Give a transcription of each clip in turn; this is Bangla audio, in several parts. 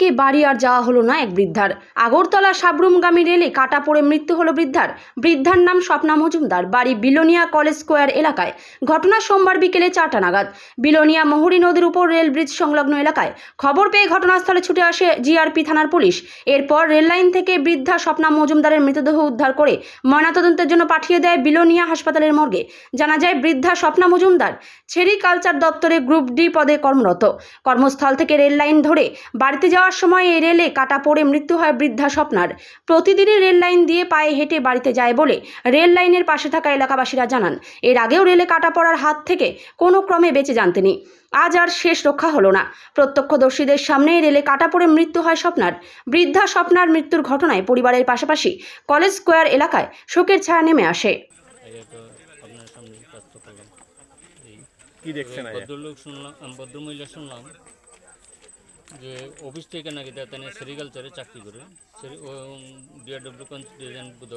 থেকে বাড়ি আর যাওয়া হলো না এক বৃদ্ধার আগরতলা সাবরুমগামী রেলে কাটা পড়ে মৃত্যু হলো বৃদ্ধার বৃদ্ধার নাম স্বপ্না মজুমদার বাড়ি বিলোনিয়া কলেজ স্কোয়ার এলাকায় ঘটনা সোমবার বিকেলে চারটা নাগাদ বিলোনিয়া মহুরী নদীর উপর রেল ব্রিজ সংলগ্ন এলাকায় খবর পেয়ে ঘটনাস্থলে ছুটে আসে জিআরপি থানার পুলিশ এরপর রেললাইন থেকে বৃদ্ধা স্বপ্না মজুমদারের মৃতদেহ উদ্ধার করে ময়নাতদন্তের জন্য পাঠিয়ে দেয় বিলোনিয়া হাসপাতালের মর্গে জানা যায় বৃদ্ধা স্বপ্না মজুমদার ছেরি কালচার দপ্তরে গ্রুপ ডি পদে কর্মরত কর্মস্থল থেকে রেললাইন ধরে বাড়িতে যাওয়া যাওয়ার সময় এই রেলে কাটা পড়ে মৃত্যু হয় বৃদ্ধা স্বপ্নার প্রতিদিনই রেল লাইন দিয়ে পায়ে হেঁটে বাড়িতে যায় বলে রেল লাইনের পাশে থাকা এলাকাবাসীরা জানান এর আগেও রেলে কাটা পড়ার হাত থেকে কোনো ক্রমে বেঁচে যান তিনি আজ আর শেষ রক্ষা হলো না প্রত্যক্ষদর্শীদের সামনে রেলে কাটা পড়ে মৃত্যু হয় স্বপ্নার বৃদ্ধা স্বপ্নার মৃত্যুর ঘটনায় পরিবারের পাশাপাশি কলেজ স্কোয়ার এলাকায় শোকের ছায়া নেমে আসে কি দেখছেন ভদ্রলোক শুনলাম ভদ্রমহিলা শুনলাম যে অফিস থেকে নাকি তেনে সেরিকালচারে চাকরি করে ডিআরডব্লিউ কনস্টিটিউশন বুধ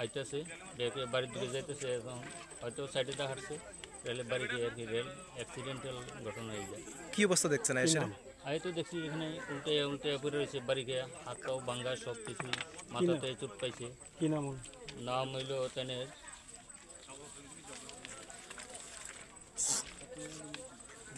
আইতেছে ডেকে বাড়ির দিকে যাইতেছে এবং হয়তো সাইডে দেখাচ্ছে রেলের বাড়ি গিয়ে আর কি রেল অ্যাক্সিডেন্টাল ঘটনা হয়ে যায় কী অবস্থা দেখছেন আমি তো দেখছি এখানে উল্টে উল্টে পড়ে রয়েছে বাড়ি গিয়ে হাত পাও ভাঙ্গা সব কিছু মাথাতে চোট পাইছে কি নাম নাম হইল তেনের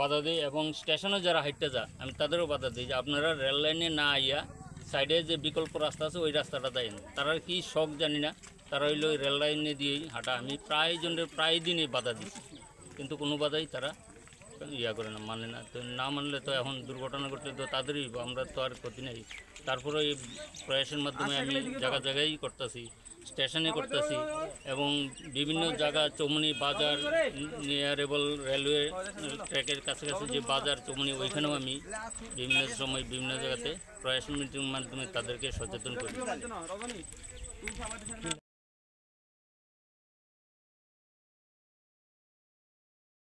বাধা দিই এবং স্টেশনে যারা হাঁটতে যায় আমি তাদেরও বাধা দিই যে আপনারা রেল লাইনে না আইয়া সাইডে যে বিকল্প রাস্তা আছে ওই রাস্তাটা দেয় তারা কি শখ জানি না তারা হইলো রেল লাইনে দিয়েই হাঁটা আমি প্রায় জনের প্রায় দিনই বাধা দিই কিন্তু কোনো বাধাই তারা ইয়া করে না মানে না তো না মানলে তো এখন দুর্ঘটনা ঘটলে তো তাদেরই আমরা তো আর ক্ষতি নেই তারপরে এই প্রয়াসের মাধ্যমে আচ্ছা, আমি জায়গা জায়গায় করতেছি স্টেশনে করতেছি এবং বিভিন্ন জায়গা চৌমনি বাজার নিয়ারেবল রেলওয়ে ট্র্যাকের কাছাকাছি যে বাজার চৌমনি ওইখানেও আমি বিভিন্ন সময় বিভিন্ন জায়গাতে প্রয়াস মিটিং মাধ্যমে তাদেরকে সচেতন করি